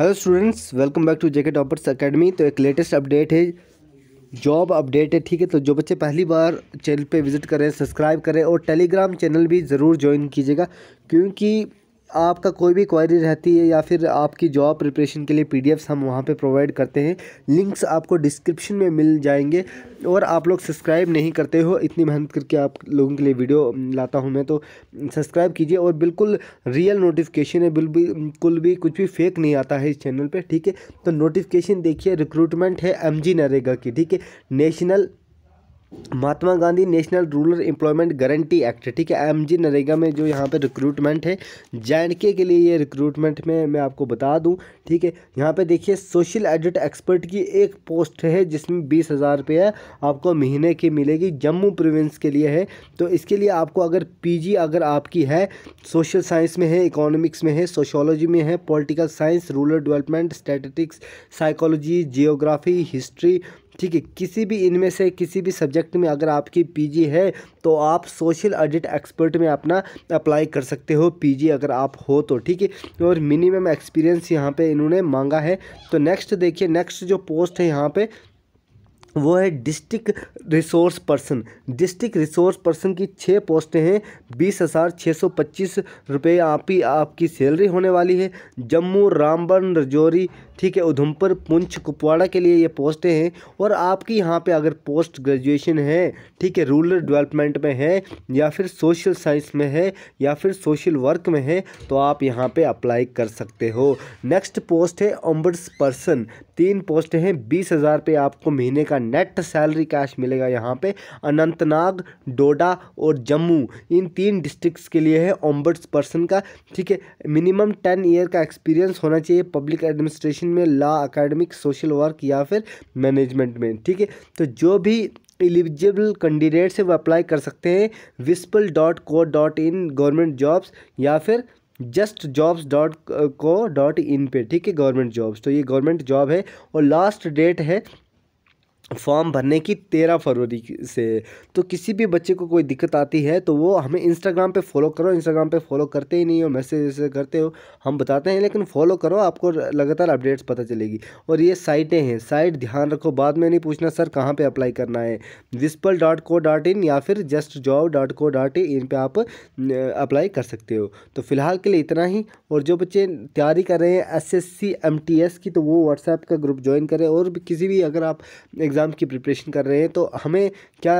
hello students welcome back to Jacket Toppers Academy तो एक latest update है job update है ठीक है तो जो बच्चे पहली बार चैनल पे विजिट करें सब्सक्राइब करें और टेलीग्राम चैनल भी ज़रूर ज्वाइन कीजिएगा क्योंकि आपका कोई भी क्वारी रहती है या फिर आपकी जॉब प्रिपरेशन के लिए एफ्स हम वहाँ पर प्रोवाइड करते हैं लिंक्स आपको डिस्क्रिप्शन में मिल जाएंगे और आप लोग सब्सक्राइब नहीं करते हो इतनी मेहनत करके आप लोगों के लिए वीडियो लाता हूँ मैं तो सब्सक्राइब कीजिए और बिल्कुल रियल नोटिफिकेशन है बिल्कुल भी कुछ भी फेक नहीं आता है इस चैनल पर ठीक है तो नोटिफिकेशन देखिए रिक्रूटमेंट है एम जी नरेगा की ठीक है National Mahatma Gandhi National Rural Employment Guarantee Act ठीक है एम जी नरेगा में जो यहाँ पे रिक्रूटमेंट है जे एंड के लिए ये रिक्रूटमेंट में मैं आपको बता दूँ ठीक है यहाँ पे देखिए सोशल एडिट एक्सपर्ट की एक पोस्ट है जिसमें बीस हज़ार रुपये आपको महीने की मिलेगी जम्मू प्रोविंस के लिए है तो इसके लिए आपको अगर पी अगर आपकी है सोशल साइंस में है इकोनॉमिक्स में है सोशोलॉजी में है political science rural development statistics psychology geography history ठीक है किसी भी इनमें से किसी भी सब्जेक्ट सब्जेक्ट में अगर आपकी पीजी है तो आप सोशल ऑडिट एक्सपर्ट में अपना अप्लाई कर सकते हो पीजी अगर आप हो तो ठीक है और मिनिमम एक्सपीरियंस यहाँ पे इन्होंने मांगा है तो नेक्स्ट देखिए नेक्स्ट जो पोस्ट है यहाँ पे वो है district resource person district resource person की छः पोस्टें हैं बीस हज़ार छः सौ पच्चीस रुपये आप ही आपकी सैलरी होने वाली है जम्मू रामबन रजौरी ठीक है उधमपुर पुंछ कुपवाड़ा के लिए ये पोस्टें हैं और आपकी यहाँ पे अगर पोस्ट ग्रेजुएशन है ठीक है रूरल डेवलपमेंट में है या फिर सोशल साइंस में है या फिर सोशल वर्क में है तो आप यहाँ पर अप्लाई कर सकते हो नेक्स्ट पोस्ट है ओम्बर्स पर्सन तीन पोस्ट हैं बीस हज़ार आपको महीने का नेट सैलरी कैश मिलेगा यहाँ पे अनंतनाग डोडा और जम्मू इन तीन डिस्ट्रिक्ट्स के लिए है ओम्बर्ट्स पर्सन का ठीक है मिनिमम टेन ईयर का एक्सपीरियंस होना चाहिए पब्लिक एडमिनिस्ट्रेशन में लॉ अकेडमिक सोशल वर्क या फिर मैनेजमेंट में ठीक है तो जो भी एलिजिबल कैंडिडेट से वो अप्लाई कर सकते हैं विस्पल dot co dot in government jobs या फिर just jobs dot co dot in पे ठीक है गवर्नमेंट जॉब्स तो ये गवर्नमेंट जॉब है और लास्ट डेट है फॉर्म भरने की तेरह फरवरी से तो किसी भी बच्चे को कोई दिक्कत आती है तो वो हमें इंस्टाग्राम पे फॉलो करो इंस्टाग्राम पे फॉलो करते ही नहीं हो मैसेज करते हो हम बताते हैं लेकिन फॉलो करो आपको लगातार अपडेट्स पता चलेगी और ये साइटें हैं साइट ध्यान रखो बाद में नहीं पूछना सर कहाँ पर अप्लाई करना है विस्पल डॉट को डॉट इन या फिर just job dot co dot in पर आप अप्लाई कर सकते हो तो फिलहाल के लिए इतना ही और जो बच्चे तैयारी कर रहे हैं एस एस की तो वो व्हाट्सएप का ग्रुप ज्वाइन करें और किसी भी अगर आप एग्ज़ाम एग्ज़ाम की प्रिपरेशन कर रहे हैं तो हमें क्या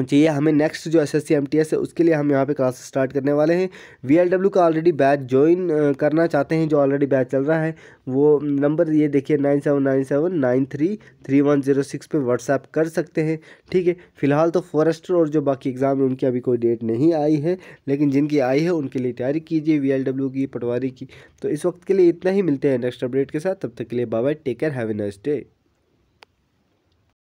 चाहिए हमें नेक्स्ट जो S S C M T S है उसके लिए हम यहाँ पे क्लास स्टार्ट करने वाले हैं वी एल डब्ल्यू का ऑलरेडी बैच ज्वाइन करना चाहते हैं जो ऑलरेडी बैच चल रहा है वो नंबर ये देखिए nine seven nine seven nine three three one zero six पर व्हाट्सएप कर सकते हैं ठीक है फिलहाल तो फॉरेस्टर और जो बाकी एग्ज़ाम है उनकी अभी कोई डेट नहीं आई है लेकिन जिनकी आई है उनके लिए तैयारी कीजिए वी एल डब्ल्यू की पटवारी की तो इस वक्त के लिए इतना ही मिलते हैं नेक्स्ट अपडेट के साथ तब तक के लिए bye take care have a nice day